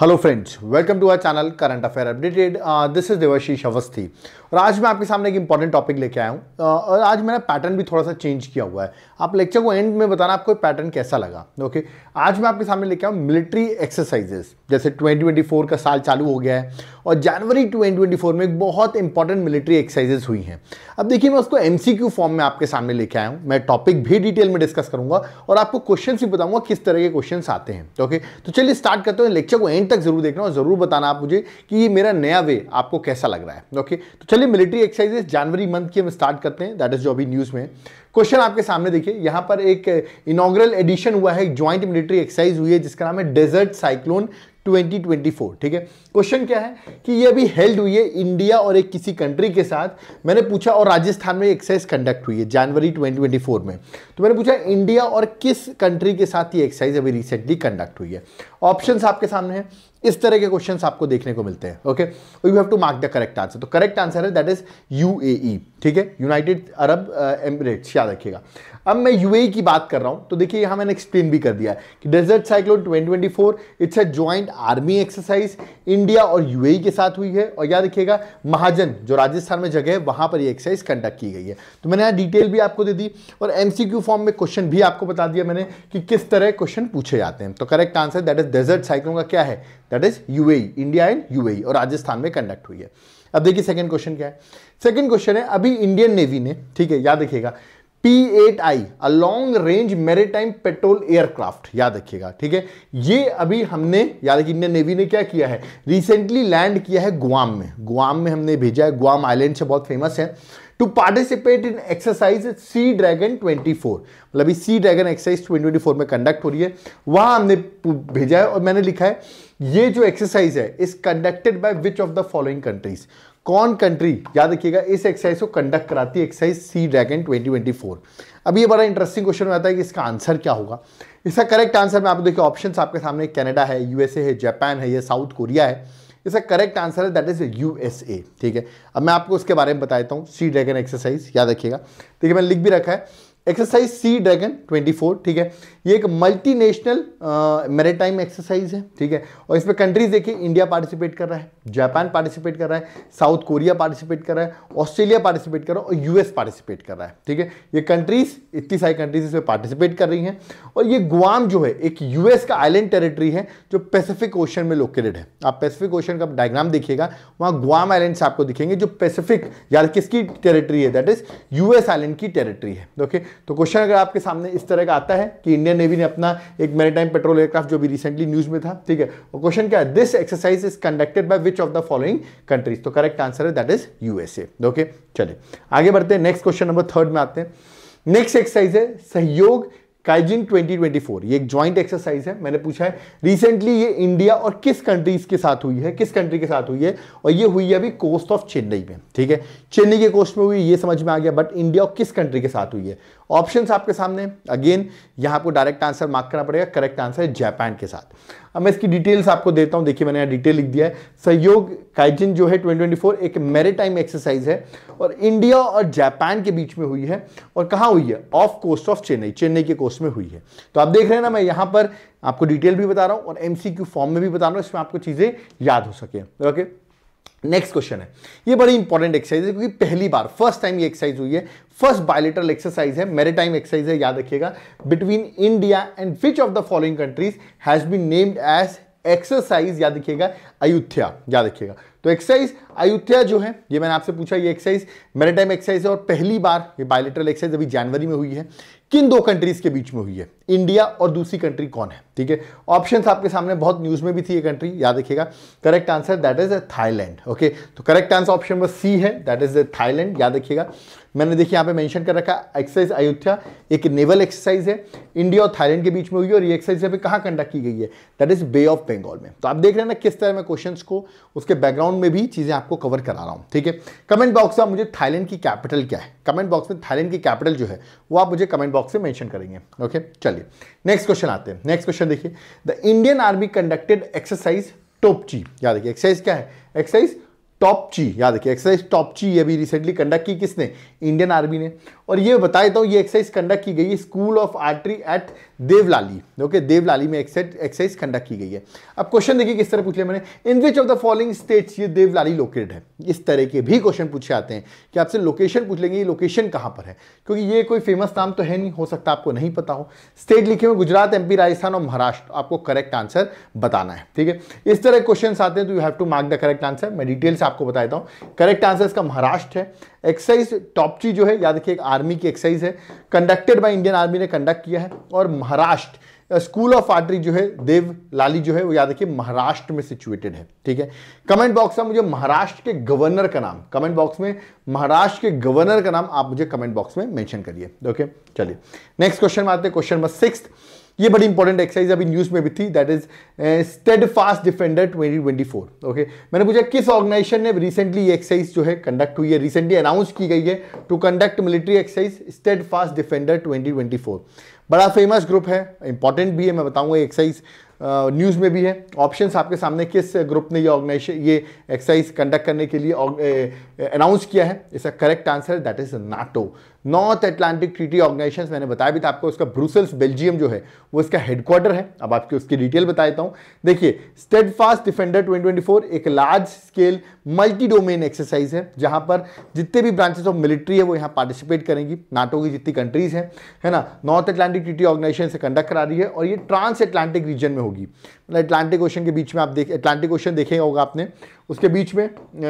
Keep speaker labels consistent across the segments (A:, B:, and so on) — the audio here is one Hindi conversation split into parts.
A: Hello friends welcome to our channel current affair updated this is Devashish Awasthi और आज मैं आपके सामने एक इंपॉर्टेंट टॉपिक लेके आया हूँ uh, और आज मैंने पैटर्न भी थोड़ा सा चेंज किया हुआ है आप लेक्चर को एंड में बताना आपको पैटर्न कैसा लगा ओके okay? आज मैं आपके सामने लेके आऊँ मिलिट्री एक्सरसाइजेस जैसे 2024 का साल चालू हो गया है और जनवरी 2024 में एक बहुत इंपॉर्टेंट मिलिट्री एक्सरसाइजेज हुई हैं अब देखिए मैं उसको एम फॉर्म में आपके सामने लेके आया हूँ मैं टॉपिक भी डिटेल में डिस्कस करूँगा और आपको क्वेश्चन भी बताऊँगा किस तरह के क्वेश्चन आते हैं ओके तो चलिए स्टार्ट करते हैं लेक्चर को एंड एंड तक जरूर देखना और ज़रूर बताना आप मुझे कि ये मेरा नया वे आपको कैसा लग रहा है ओके तो चलिए मिलिट्री एक्सरसाइजेस जनवरी मंथ की हम स्टार्ट करते हैं दैट इज़ जो अभी न्यूज़ में क्वेश्चन आपके सामने देखिए यहां पर एक इनोग्रल एडिशन हुआ है ज्वाइंट मिलिट्री एक्सरसाइज हुई है जिसका नाम है डेजर्ट साइक्लोन 2024 ठीक है क्वेश्चन क्या है कि ये अभी हेल्ड हुई है इंडिया और एक किसी कंट्री के साथ मैंने पूछा और राजस्थान में एक्सरसाइज कंडक्ट हुई है जनवरी 2024 में तो मैंने पूछा इंडिया और किस कंट्री के साथ ये एक्सरसाइज अभी रिसेंटली कंडक्ट हुई है ऑप्शन आपके सामने हैं इस तरह के क्वेश्चंस आपको देखने को मिलते हैं okay you have to mark the correct answer तो करेक्ट आंसर है दैट इज यूएई, ठीक है यूनाइटेड अरब एमरेट्स याद रखिएगा अब मैं यूएई e की बात कर रहा हूं तो देखिए यहां मैंने एक्सप्लेन भी कर दिया है कि desert cyclone 2024 it's a joint army exercise India और यूएई e के साथ हुई है और याद रखिएगा महाजन जो राजस्थान में जगह है वहां पर ये एक्सरसाइज कंडक्ट की गई है तो मैंने यहाँ डिटेल भी आपको दे दी और एमसीक्यू फॉर्म में क्वेश्चन भी आपको बता दिया मैंने कि किस तरह क्वेश्चन पूछे जाते हैं तो correct answer that is desert cyclone का क्या है that is UAE India and UAE और राजस्थान में कंडक्ट हुई है अब देखिए सेकंड क्वेश्चन क्या है सेकंड क्वेश्चन है अभी इंडियन नेवी ने ठीक है याद रखिएगा P eight I a long range maritime patrol aircraft याद रखिएगा ठीक है ये अभी हमने याद रखिए इंडियन नेवी ने क्या किया है रिसेंटली लैंड किया है गुआम में गुआम में हमने भेजा है गुआम आइलैंड से बहुत फेमस है to participate in exercise sea dragon 24 मतलब सी ड्रैगन एक्सरसाइज 2024 में कंडक्ट हो रही है वहां हमने भेजा है और मैंने लिखा है ये जो एक्सरसाइज है is conducted by which of the following countries कौन कंट्री याद रखिएगा इस एक्सरसाइज को कंडक्ट कराती है एक्सरसाइज सी ड्रैगन 2024 अब ये बड़ा इंटरेस्टिंग क्वेश्चन आता है कि इसका आंसर क्या होगा इसका करेक्ट आंसर में आप देखिए ऑप्शन आपके सामने कैनेडा है यूएसए है जापान है या साउथ कोरिया है इसका करेक्ट आंसर है दैट इज यूएसए ठीक है अब मैं आपको उसके बारे में बताता हूँ सी ड्रैगन एक्सरसाइज याद रखिएगा देखिए मैंने लिख भी रखा है एक्सरसाइज सी ड्रैगन 24 ठीक है ये एक मल्टीनेशनल मेरेटाइम एक्सरसाइज है ठीक है और इसमें कंट्रीज देखिए इंडिया पार्टिसिपेट कर रहा है जापान पार्टिसिपेट कर रहा है साउथ कोरिया पार्टिसिपेट कर रहा है ऑस्ट्रेलिया पार्टिसिपेट कर रहा है और यूएस पार्टिसिपेट कर रहा है ठीक है ये कंट्रीज इतनी सारी कंट्रीज इसमें पार्टिसिपेट कर रही हैं और ये गुआम जो है एक यूएस का आइलैंड टेरिटरी है जो पैसिफिक ओशन में लोकेटेड है आप पैसिफिक ओशन का डायग्राम देखिएगा वहाँ गुआम आइलैंड आपको दिखेंगे जो पैसिफिक यार किसकी टेरिटरी है दैट इज यूएस आइलैंड की टेरिटरी है ओके तो क्वेश्चन अगर आपके सामने इस तरह का आता है कि इंडियन नेवी ने अपना एक मैरीटाइम पेट्रोल एयरक्राफ्ट जो भी रिसेंटली न्यूज में था ठीक है और क्वेश्चन क्या है this exercise is conducted by which of the following countries तो करेक्ट आंसर है दैट इज यूएसए ओके चले आगे बढ़ते हैं नेक्स्ट क्वेश्चन नंबर थर्ड में आते हैं नेक्स्ट एक्सरसाइज है सहयोग काइजिन 2024 ये एक ज्वाइंट एक्सरसाइज है मैंने पूछा है रिसेंटली ये इंडिया और किस कंट्रीज के साथ हुई है किस कंट्री के साथ हुई है और ये हुई है अभी कोस्ट ऑफ चेन्नई में ठीक है चेन्नई के कोस्ट में हुई ये समझ में आ गया बट इंडिया और किस कंट्री के साथ हुई है ऑप्शंस आपके सामने अगेन यहाँ आपको डायरेक्ट आंसर मार्क करना पड़ेगा करेक्ट आंसर है जापान के साथ अब मैं इसकी डिटेल्स आपको देता हूँ देखिए मैंने यहाँ डिटेल लिख दिया है सहयोग काइजिन जो है 2024 एक मैरिटाइम एक्सरसाइज है और इंडिया और जापान के बीच में हुई है और कहाँ हुई है off coast of Chennai Chennai के कोस्ट में हुई है तो आप देख रहे हैं ना मैं यहाँ पर आपको डिटेल भी बता रहा हूँ और एम फॉर्म में भी बता रहा हूँ इसमें आपको चीज़ें याद हो सके ओके नेक्स्ट क्वेश्चन है ये बड़ी इंपॉर्टेंट एक्सरसाइज है क्योंकि पहली बार फर्स्ट टाइम ये एक्सरसाइज हुई है फर्स्ट बायोलिटल एक्सरसाइज है मैरिटाइम एक्सरसाइज है याद रखिएगा between India and which of the following countries has been named as exercise याद रखिएगा अयोध्या याद रखिएगा तो एक्सरसाइज अयोध्या जो है ये मैंने आपसे पूछा ये एक्सरसाइज मैरिटाइम एक्सरसाइज है और पहली बार ये बायोलिटरल एक्सरसाइज अभी जनवरी में हुई है किन दो कंट्रीज के बीच में हुई है इंडिया और दूसरी कंट्री कौन है ठीक है ऑप्शन आपके सामने बहुत न्यूज में भी थी ये कंट्री याद रखिएगा correct answer that is Thailand okay तो correct answer option number C है दैट इज थाईलैंड याद रखिएगा मैंने देखिए यहाँ पे मेंशन कर रखा एक्सरसाइज अयोध्या एक नेवल एक्सरसाइज है इंडिया और थाईलैंड के बीच में हुई और ये एक्सरसाइज यहाँ पे कहाँ कंडक्ट की गई है that is Bay of Bengal में तो आप देख रहे हैं ना किस तरह मैं क्वेश्चन को उसके बैकग्राउंड में भी चीज़ें आपको कवर करा रहा हूँ ठीक है कमेंट बॉक्स में मुझे थाईलैंड की कैपिटल क्या है कमेंट बॉक्स में थाईलैंड की कैपिटल जो है वो आप मुझे कमेंट बॉक्स में मैंशन करेंगे ओके चलिए नेक्स्ट क्वेश्चन आते हैं नेक्स्ट क्वेश्चन देखिए the Indian army conducted exercise Topchi याद देखिए एक्सरसाइज क्या है एक्सरसाइज टॉप ची याद रखिए एक्सरसाइज टॉप ये भी रिसेंटली कंडक्ट की किसने इंडियन आर्मी ने और ये बता देता हूँ ये एक्सरसाइज कंडक्ट की गई है school of artillery at Devlali okay Devlali में एक्सरसाइज कंडक्ट की गई है अब क्वेश्चन देखिए किस तरह पूछ लिया मैंने in which of the following states ये देवलाली लोकेटेड है इस तरह के भी क्वेश्चन पूछे आते हैं कि आपसे लोकेशन पूछ लेंगे ये लोकेशन कहाँ पर है क्योंकि ये कोई फेमस नाम तो है नहीं हो सकता आपको नहीं पता हो स्टेट लिखे हुए गुजरात एम राजस्थान और महाराष्ट्र आपको करेक्ट आंसर बताना है ठीक है इस तरह क्वेश्चन आते हैं तो you have to mark the correct answer मैं डिटेल्स से आपको बताता हूँ करेक्ट आंसर इसका महाराष्ट्र है एक्सरसाइज टॉपची जो है याद रखिए आर्मी की एक्सरसाइज है कंडक्टेड बाय इंडियन आर्मी ने कंडक्ट किया है और महाराष्ट्र स्कूल ऑफ आर्टरी जो है देव लाली जो है वो याद रखिए महाराष्ट्र में सिचुएटेड है ठीक है कमेंट बॉक्स में मुझे महाराष्ट्र के गवर्नर का नाम कमेंट बॉक्स में महाराष्ट्र के गवर्नर का नाम आप मुझे कमेंट बॉक्स में मेंशन करिए ओके चलिए नेक्स्ट क्वेश्चन में आते हैं क्वेश्चन नंबर सिक्स ये बड़ी इंपॉर्टेंट एक्सरसाइज अभी न्यूज में भी थी that is steadfast defender four okay मैंने पूछा किस ऑर्गेनाइजेशन ने रिसेंटली ये एक्सरसाइज जो है कंडक्ट हुई है रिसेंटली अनाउंस की गई है to conduct military exercise steadfast defender twenty twenty four बड़ा फेमस ग्रुप है इंपॉर्टेंट भी है मैं बताऊंगा एक्सरसाइज न्यूज़ में भी है ऑप्शंस आपके सामने किस ग्रुप ने ये ऑर्गेनाइजेशन ये एक्सरसाइज कंडक्ट करने के लिए अनाउंस किया है इसका correct answer that is NATO North Atlantic Treaty Organisation मैंने बताया भी था आपको उसका ब्रूसल्स बेल्जियम जो है वो इसका हेडक्वार्टर है अब आपकी उसकी डिटेल बता देता हूँ देखिए स्टेड फास्ट डिफेंडर 2024 एक large scale multi domain exercise है जहाँ पर जितने भी ब्रांचेस ऑफ मिलिट्री है वो यहाँ पार्टिसिपेट करेंगी नाटो की जितनी कंट्रीज हैं है ना नॉर्थ एटलांटिक ट्रीटी ऑर्गेनाइजेशन से कंडक्ट करा रही है और ये ट्रांस एटलांटिक रीजन में होगी मतलब एटलांटिक ओशन के बीच में आप देख एटलांटिक ओशन देखेगा होगा आपने उसके बीच में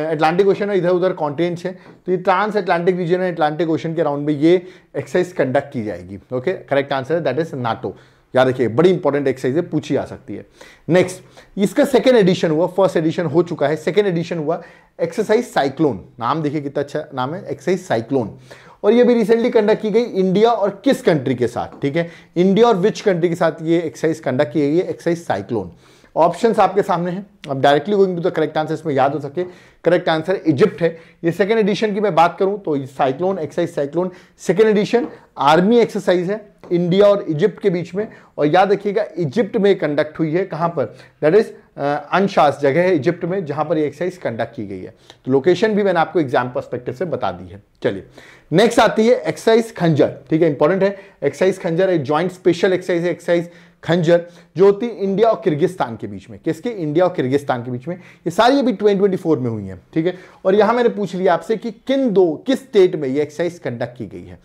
A: अटलांटिक ओशन है इधर उधर कॉन्टिनेंट्स है तो ये ट्रांस अटलांटिक रीजन है अटलांटिक ओशन के राउंड में ये एक्सरसाइज कंडक्ट की जाएगी ओके करेक्ट आंसर है दैट इज नाटो याद रखिए बड़ी इंपॉर्टेंट एक्सरसाइज है पूछी जा सकती है नेक्स्ट इसका सेकेंड एडिशन हुआ फर्स्ट एडिशन हो चुका है सेकेंड एडिशन हुआ एक्सरसाइज साइक्लोन नाम देखिए कितना अच्छा नाम है एक्सरसाइज साइक्लोन और ये भी रिसेंटली कंडक्ट की गई इंडिया और किस कंट्री के साथ ठीक है इंडिया और विच कंट्री के साथ ये एक्सरसाइज कंडक्ट की गई है एक्सरसाइज साइक्लोन ऑप्शंस आपके सामने हैं अब directly going to the correct answer इसमें याद हो सके करेक्ट आंसर इजिप्ट है ये सेकेंड एडिशन की मैं बात करूं तो cyclone exercise cyclone second edition army exercise है इंडिया और इजिप्ट के बीच में और याद रखिएगा इजिप्ट में कंडक्ट हुई है कहां पर दैट इज अनशास जगह है इजिप्ट में जहां पर ये एक्सरसाइज कंडक्ट की गई है तो लोकेशन भी मैंने आपको एग्जाम परस्पेक्टिव से बता दी है चलिए नेक्स्ट आती है एक्सरसाइज खंजर ठीक है इंपॉर्टेंट है एक्सरसाइज खंजर एक ज्वाइंट स्पेशल एक्सरसाइज एक्सरसाइज खंजर जो होती है इंडिया और किर्गिस्तान के बीच में किसके इंडिया और किर्गिस्तान के बीच में ये सारी अभी 2024 में हुई हैं ठीक है और यहाँ मैंने पूछ लिया आपसे कि किन दो किस स्टेट में ये एक्सरसाइज कंडक्ट की गई है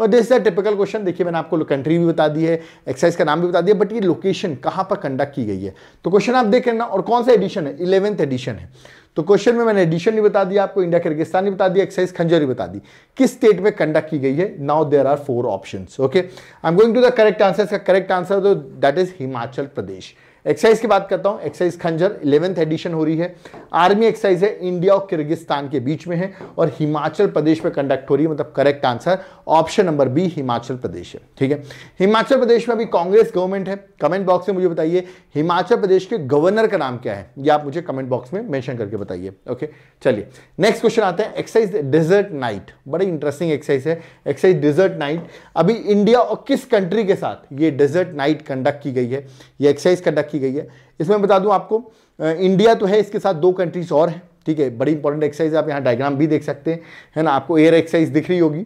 A: और दिस टिपिकल क्वेश्चन देखिए मैंने आपको कंट्री भी बता दी है एक्सरसाइज का नाम भी बता दिया बट ये लोकेशन कहाँ पर कंडक्ट की गई है तो क्वेश्चन आप देख लेना और कौन सा एडिशन है इलेवेंथ एडिशन है तो क्वेश्चन में मैंने एडिशन भी बता दिया आपको इंडिया किर्गिस्तान भी बता दिया एक्साइज खंजर बता दी किस स्टेट में कंडक्ट की गई है now there are four option okay I am going to the correct answer इसका correct answer that is Himachal Pradesh exercise की बात करता हूँ एक्साइज खंजर इलेवेंथ एडिशन हो रही है आर्मी एक्साइज है इंडिया और किर्गिस्तान के बीच में है और हिमाचल प्रदेश में कंडक्ट हो रही है मतलब correct answer option number B Himachal Pradesh है ठीक है हिमाचल प्रदेश में अभी कांग्रेस गवर्नमेंट है कमेंट बॉक्स में मुझे बताइए हिमाचल प्रदेश के गवर्नर का नाम क्या है ये आप मुझे कमेंट बॉक्स में मैंशन करके बताइए ओके चलिए नेक्स्ट क्वेश्चन आते हैं एक्साइज डेजर्ट नाइट बड़ी इंटरेस्टिंग एक्साइज है एक्साइज डिजर्ट नाइट अभी इंडिया और किस कंट्री के साथ ये डेजर्ट नाइट कंडक्ट की गई है ये एक्साइज कंडक्ट रखी गई है इसमें बता दूं आपको इंडिया तो है इसके साथ दो कंट्रीज और हैं ठीक है बड़ी इंपॉर्टेंट एक्सरसाइज आप यहाँ डायग्राम भी देख सकते हैं है ना आपको एयर एक्सरसाइज दिख रही होगी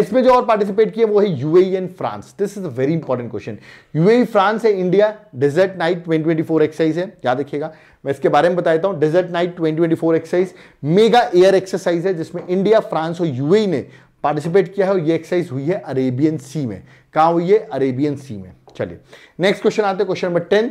A: इसमें जो और पार्टिसिपेट किया वो है U and France this is a very important question U France है इंडिया डिजर्ट नाइट 2024 एक्सरसाइज है क्या रखिएगा मैं इसके बारे में बता देता हूँ desert knight 2024 exercise mega air exercise है जिसमें इंडिया फ्रांस और यू e ने पार्टिसिपेट किया है और ये एक्सरसाइज हुई है अरेबियन सी में कहाँ हुई है अरेबियन सी में चलिए नेक्स्ट क्वेश्चन आते हैं question number tenth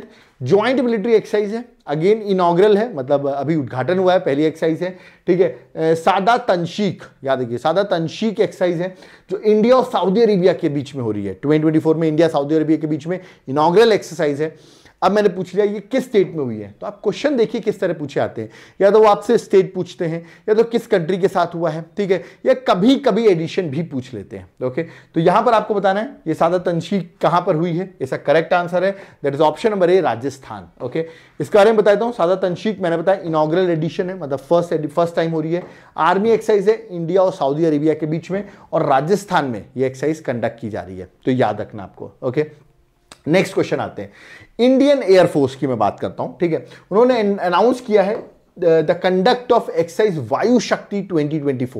A: joint military exercise है अगेन इनॉग्रल है मतलब अभी उद्घाटन हुआ है पहली एक्साइज है ठीक है सादा तनशीक याद रखिए सादा तनशीक एक्साइज है जो इंडिया और सऊदी अरेबिया के बीच में हो रही है ट्वेंटी में इंडिया सऊदी अरेबिया के बीच में इनग्रल एक्सरसाइज है अब मैंने पूछ लिया ये किस स्टेट में हुई है तो आप क्वेश्चन देखिए किस तरह पूछे आते हैं या तो वो आपसे स्टेट पूछते हैं या तो किस कंट्री के साथ हुआ है ठीक है या कभी कभी एडिशन भी पूछ लेते हैं ओके तो यहां पर आपको बताना है ये सादा तंशी कहां पर हुई है ऐसा करेक्ट आंसर है that is option number A Rajasthan okay इसके बारे में बताता हूँ सादा तनशीक मैंने बताया इनाग्रल एडिशन है मतलब फर्स्ट फर्स्ट टाइम हो रही है आर्मी एक्साइज है इंडिया और सऊदी अरेबिया के बीच में और राजस्थान में ये एक्साइज कंडक्ट की जा रही है तो याद रखना आपको ओके नेक्स्ट क्वेश्चन आते हैं इंडियन एयरफोर्स की मैं बात करता हूं ठीक है उन्होंने अनाउंस किया है द कंडक्ट ऑफ एक्सरसाइज वायु शक्ति 2024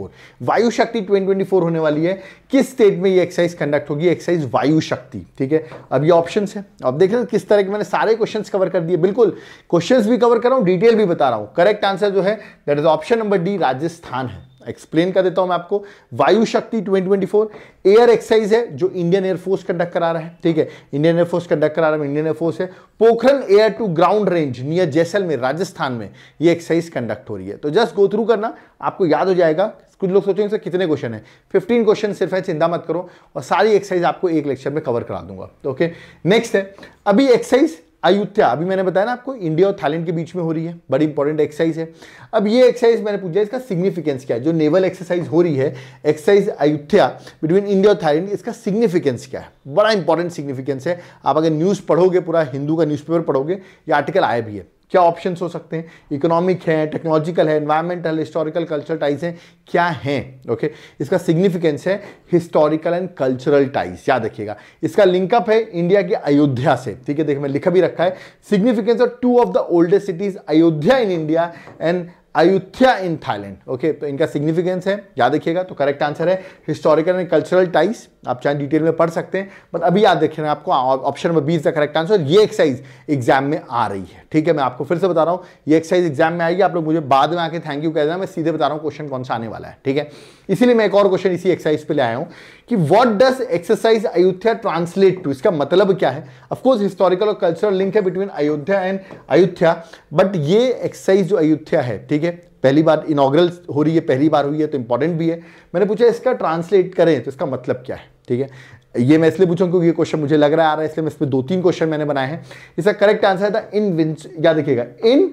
A: वायु शक्ति 2024 होने वाली है किस स्टेट में ये एक्सरसाइज कंडक्ट होगी एक्सरसाइज वायु शक्ति ठीक है अब ये ऑप्शन है अब देख लो किस तरह के मैंने सारे क्वेश्चन कवर कर दिए बिल्कुल क्वेश्चन भी कवर कर रहा हूं डिटेल भी बता रहा हूं करेक्ट आंसर जो है that is option number D Rajasthan है एक्सप्लेन कर देता हूं मैं आपको वायु शक्ति 2024 एयर एक्साइज है जो इंडियन एयरफोर्स कंडक्ट करा रहा है ठीक है इंडियन एयरफोर्स कंडक्ट करा रहा है इंडियन एयरफोर्स है Pokhran air to ground range near Jaisalmer Rajasthan में ये एक्साइज कंडक्ट हो रही है तो जस्ट गो थ्रू करना आपको याद हो जाएगा कुछ लोग सोचेंगे सर कितने क्वेश्चन है फिफ्टीन क्वेश्चन सिर्फ है चिंता मत करो और सारी एक्साइज आपको एक लेक्चर में कवर करा दूंगा तो ओके नेक्स्ट है अभी एक्साइज अयोध्या अभी मैंने बताया ना आपको इंडिया और थाईलैंड के बीच में हो रही है बड़ी इंपॉर्टेंट एक्सरसाइज है अब ये एक्सरसाइज मैंने पूछा इसका सिग्निफिकेंस क्या है जो नेवल एक्सरसाइज हो रही है एक्सरसाइज अयोध्या बिटवीन इंडिया और थाईलैंड इसका सिग्निफिकेंस क्या है बड़ा इंपॉर्टेंट सिग्निफिकेंस है आप अगर न्यूज़ पढ़ोगे पूरा हिंदू का न्यूज़पेपर पढ़ोगे या आर्टिकल आया भी है क्या ऑप्शन हो सकते हैं इकोनॉमिक है टेक्नोलॉजिकल है इन्वायरमेंटल हिस्टोरिकल कल्चरल टाइज हैं क्या हैं ओके okay? इसका सिग्निफिकेंस है हिस्टोरिकल एंड कल्चरल टाइज याद रखिएगा इसका लिंकअप है इंडिया के अयोध्या से ठीक है देखिए मैं लिखा भी रखा है significance of two of the oldest cities Ayodhya in India and Ayodhya in Thailand okay तो इनका सिग्निफिकेंस है याद रखिएगा तो करेक्ट आंसर है हिस्टोरिकल एंड कल्चरल टाइज आप चाहे डिटेल में पढ़ सकते हैं बट अभी याद रखिए आपको ऑप्शन नंबर बीस का करेक्ट आंसर ये एक्सरसाइज एग्जाम में आ रही है ठीक है मैं आपको फिर से बता रहा हूँ ये एक्सरसाइज एग्जाम में आएगी आप लोग मुझे बाद में आके थैंक यू कह देना मैं सीधे बता रहा हूँ क्वेश्चन कौन सा आने वाला है ठीक है इसीलिए मैं एक और क्वेश्चन इसी एक्सरसाइज पर ले आया हूँ कि what does exercise Ayodhya translate to इसका मतलब क्या है अफकोर्स हिस्टोरिकल और कल्चरल लिंक है between Ayodhya and Ayodhya but ये एक्सरसाइज जो अयोध्या है ठीक है पहली बार इनाग्रल हो रही है पहली बार हुई है तो इंपॉर्टेंट भी है मैंने पूछा इसका ट्रांसलेट करें तो इसका मतलब क्या है ठीक है ये मैं इसलिए पूछा क्योंकि ये क्वेश्चन मुझे लग रहा है आ रहा है इसलिए मैं इसमें दो तीन क्वेश्चन मैंने बनाए हैं इसका करेक्ट आंसर था इन विंच याद देखिएगा इन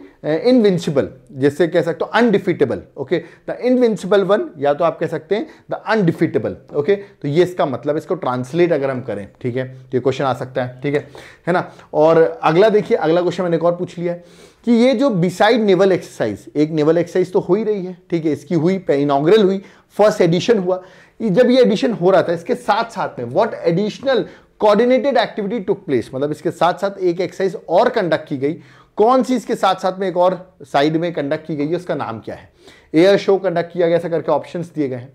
A: इनविंसिबल जैसे कह सकते हो undefeatable okay the invincible one या तो आप कह सकते हैं द अनडिफिटेबल ओके तो ये इसका मतलब इसको ट्रांसलेट अगर हम करें ठीक है तो ये क्वेश्चन आ सकता है ठीक है है ना और अगला देखिए अगला क्वेश्चन मैंने एक और पूछ लिया कि ये जो बिसाइड नेवल एक्सरसाइज एक नेवल एक्सरसाइज तो हो ही रही है ठीक है इसकी हुई इनाग्रल हुई फर्स्ट एडिशन हुआ जब ये एडिशन हो रहा था इसके साथ साथ में what additional coordinated activity took place मतलब इसके साथ साथ एक एक्सरसाइज और कंडक्ट की गई कौन सी इसके साथ साथ में एक और साइड में कंडक्ट की गई है उसका नाम क्या है एयर शो कंडक्ट किया गया ऐसा करके ऑप्शन दिए गए हैं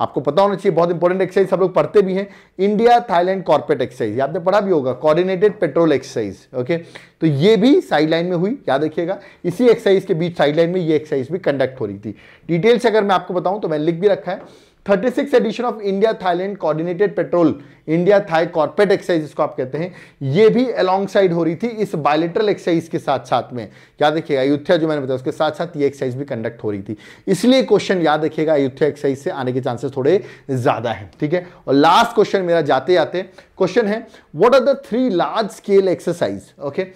A: आपको पता होना चाहिए बहुत इंपॉर्टेंट एक्सरसाइज सब लोग पढ़ते भी हैं इंडिया थाईलैंड कॉर्पोरेट एक्सरसाइज आपने पढ़ा भी होगा कोऑर्डिनेटेड पेट्रोल एक्सरसाइज ओके तो ये भी साइड लाइन में हुई याद रखिएगा इसी एक्सरसाइज के बीच साइड लाइन में ये एक्सरसाइज भी कंडक्ट हो रही थी डिटेल्स अगर मैं आपको बताऊं तो मैं लिख भी रखा है thirty six edition of India Thailand coordinated patrol India Thai corporate exercise जिसको आप कहते हैं ये भी अलॉन्ग साइड हो रही थी इस बायोलिट्रल एक्साइज के साथ साथ में याद रखिएगा अयोध्या जो मैंने बताया उसके साथ साथ ये एक्साइज भी कंडक्ट हो रही थी इसलिए क्वेश्चन याद रखिएगा अयोध्या एक्साइज से आने के चांसेस थोड़े ज़्यादा है ठीक है और लास्ट क्वेश्चन मेरा जाते जाते क्वेश्चन है what are the three large scale exercise okay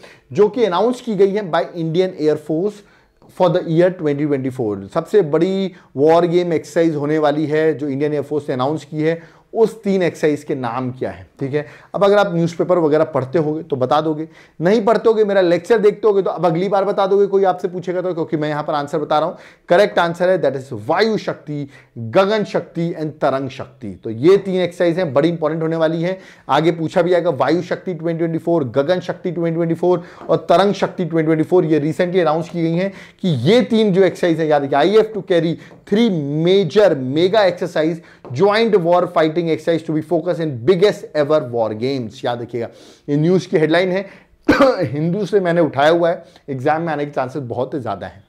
A: जो कि अनाउंस की गई है by Indian air force for the year 2024 सबसे बड़ी वॉर गेम एक्सरसाइज होने वाली है जो इंडियन एयरफोर्स ने अनाउंस की है उस तीन एक्सरसाइज के नाम क्या है ठीक है अब अगर आप न्यूज़पेपर वगैरह पढ़ते होगे तो बता दोगे नहीं पढ़ते होगे मेरा लेक्चर देखते होगे तो अब अगली बार बता दोगे कोई आपसे पूछेगा तो क्योंकि मैं यहाँ पर आंसर बता रहा हूँ करेक्ट आंसर है दैट इज वायु शक्ति गगन शक्ति एंड तरंग शक्ति तो ये तीन एक्सरसाइज हैं बड़ी इंपॉर्टेंट होने वाली है आगे पूछा भी आएगा वायु शक्ति ट्वेंटी गगन शक्ति ट्वेंटी और तरंग शक्ति ट्वेंटी ये रिसेंटली अनाउंस की गई है कि ये तीन जो एक्सरसाइज है याद रखिए I F to carry three major mega exercise joint war fighting exercise to be focus in biggest ever war games याद रखिएगा ये न्यूज़ की हेडलाइन है हिंदू से मैंने उठाया हुआ है एग्जाम में आने के चांसेस बहुत ज़्यादा है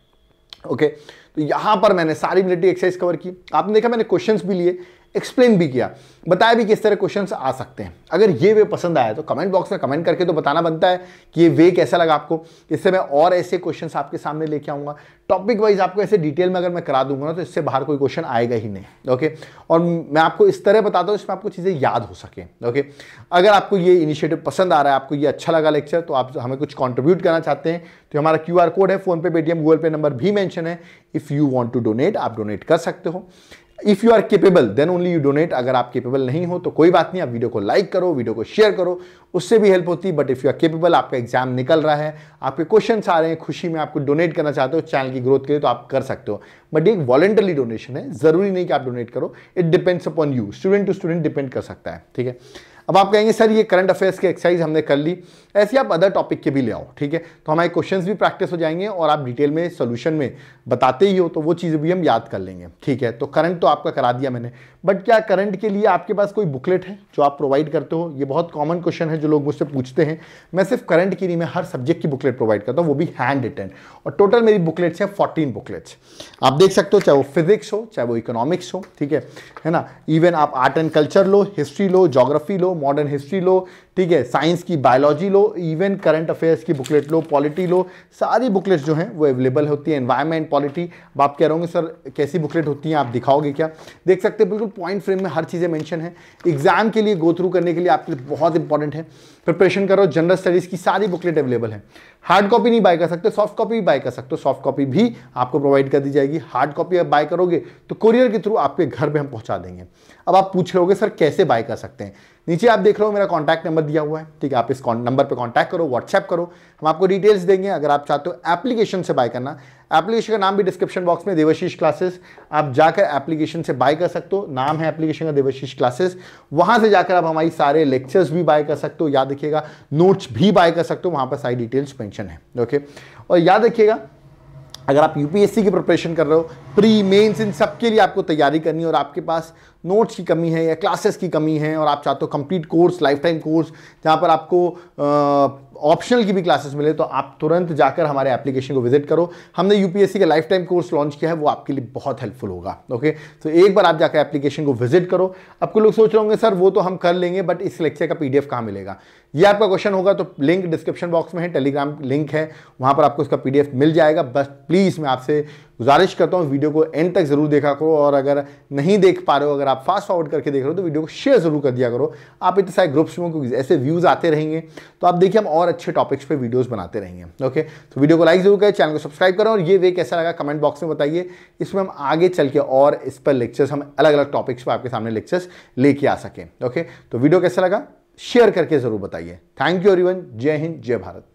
A: ओके okay, तो यहां पर मैंने सारी मिलिट्री एक्सरसाइज कवर की आपने देखा मैंने क्वेश्चंस भी लिए एक्सप्लेन भी किया बताया भी किस तरह क्वेश्चन आ सकते हैं अगर ये वे पसंद आया तो कमेंट बॉक्स में कमेंट करके तो बताना बनता है कि ये वे कैसा लगा आपको इससे मैं और ऐसे क्वेश्चन आपके सामने लेके आऊंगा टॉपिक वाइज आपको ऐसे डिटेल में अगर मैं करा दूंगा ना तो इससे बाहर कोई क्वेश्चन आएगा ही नहीं ओके और मैं आपको इस तरह बताता हूँ इसमें आपको चीज़ें याद हो सके ओके अगर आपको ये इनिशिएटिव पसंद आ रहा है आपको ये अच्छा लगा लेक्चर तो आप हमें कुछ कॉन्ट्रीब्यूट करना चाहते हैं तो हमारा क्यू कोड है PhonePe Paytm Google Pay number भी मैंशन है if you want to donate आप डोनेट कर सकते हो if you are capable then only you donate अगर आप केपेबल नहीं हो तो कोई बात नहीं आप वीडियो को लाइक करो वीडियो को शेयर करो उससे भी हेल्प होती but if you are capable आपका एग्जाम निकल रहा है आपके क्वेश्चन आ रहे हैं खुशी में आपको डोनेट करना चाहते हो चैनल की ग्रोथ के लिए तो आप कर सकते हो बट एक वॉलेंटरी डोनेशन है ज़रूरी नहीं कि आप डोनेट करो it depends upon you student to student depend कर सकता है ठीक है अब आप कहेंगे सर ये करंट अफेयर्स की एक्सरसाइज हमने कर ली ऐसी आप अदर टॉपिक के भी ले आओ ठीक है तो हमारे क्वेश्चंस भी प्रैक्टिस हो जाएंगे और आप डिटेल में सोल्यूशन में बताते ही हो तो वो चीज़ें भी हम याद कर लेंगे ठीक है तो करंट तो आपका करा दिया मैंने बट क्या करंट के लिए आपके पास कोई बुकलेट है जो आप प्रोवाइड करते हो ये बहुत कॉमन क्वेश्चन है जो लोग मुझसे पूछते हैं मैं सिर्फ करंट की नहीं मैं हर सब्जेक्ट की बुकलेट प्रोवाइड करता हूँ वो भी हैंड रिटर्न और टोटल मेरी बुकलेट्स हैं फोर्टीन बुकलेट्स आप देख सकते हो चाहे वो फिजिक्स हो चाहे वो इकोनॉमिक्स हो ठीक है है ना इवन आप आर्ट एंड कल्चर लो हिस्ट्री लो जोग्राफी लो मॉडर्न हिस्ट्री लो ठीक है साइंस की बायोलॉजी लो इवन करंट अफेयर्स की बुकलेट लो पॉलिटी लो सारी बुकलेट्स जो हैं वो अवेलेबल होती है एनवायरमेंट पॉलिटी अब आप कह रहे होंगे सर कैसी बुकलेट होती हैं आप दिखाओगे क्या देख सकते हैं बिल्कुल पॉइंट फ्रेम में हर चीज़ें मैंशन है एग्जाम के लिए गो थ्रू करने के लिए आपके लिए बहुत इंपॉर्टेंट है प्रिपरेशन करो जनरल स्टडीज़ की सारी बुकलेट अवेलेबल है हार्ड कॉपी नहीं बाय कर सकते सॉफ्ट कॉपी भी बाय कर सकते हो सॉफ्ट कॉपी भी आपको प्रोवाइड कर दी जाएगी हार्ड कॉपी आप बाय करोगे तो कुरियर के थ्रू आपके घर में हम पहुंचा देंगे अब आप पूछ रहे होगे सर कैसे बाय कर सकते हैं नीचे आप देख रहे हो मेरा कॉन्टैक्ट नंबर दिया हुआ है ठीक है आप इस नंबर पर कॉन्टैक्ट करो व्हाट्सएप करो हम आपको डिटेल्स देंगे अगर आप चाहते हो एप्लीकेशन से बाय करना एप्लीकेशन का नाम भी डिस्क्रिप्शन बॉक्स में देवशीष क्लासेस आप जाकर एप्लीकेशन से बाय कर सकते हो नाम है एप्लीकेशन का देवशीष क्लासेस वहां से जाकर आप हमारी सारे लेक्चर्स भी बाय कर सकते हो याद रखिएगा नोट्स भी बाय कर सकते हो वहां पर सारी डिटेल्स मेंशन है ओके और याद रखिएगा अगर आप यूपीएससी की प्रिपरेशन कर रहे हो प्री मेंस इन सब के लिए आपको तैयारी करनी है और आपके पास नोट्स की कमी है या क्लासेस की कमी है और आप चाहते हो complete course lifetime course जहाँ पर आपको ऑप्शनल की भी क्लासेस मिले तो आप तुरंत जाकर हमारे एप्लीकेशन को विजिट करो हमने यूपीएससी का लाइफ टाइम कोर्स लॉन्च किया है वो आपके लिए बहुत हेल्पफुल होगा ओके तो एक बार आप जाकर एप्लीकेशन को विजिट करो आपको लोग सोच रहे होंगे सर वो तो हम कर लेंगे बट इस लेक्चर का पीडीएफ कहाँ मिलेगा ये आपका क्वेश्चन होगा तो लिंक डिस्क्रिप्शन बॉक्स में है टेलीग्राम लिंक है वहाँ पर आपको इसका पी मिल जाएगा बस प्लीज़ मैं आपसे गुजारिश करता हूँ वीडियो को एंड तक ज़रूर देखा करो और अगर नहीं देख पा रहे हो अगर आप फास्ट फॉरवर्ड करके देख रहे हो तो वीडियो को शेयर ज़रूर कर दिया करो आप इतने सारे ग्रुप्स में क्योंकि ऐसे व्यूज़ आते रहेंगे तो आप देखिए हम और अच्छे टॉपिक्स पर वीडियोज़ बनाते रहेंगे ओके तो वीडियो को लाइक ज़रूर करें चैनल को सब्सक्राइब करें और ये वे कैसा लगा कमेंट बॉक्स में बताइए इसमें हम आगे चल के और इस पर लेक्चर्स हम अलग अलग टॉपिक्स पर आपके सामने लेक्चर्स लेके आ सकें ओके तो वीडियो कैसा लगा शेयर करके ज़रूर बताइए थैंक यू एवरीवन जय हिंद जय भारत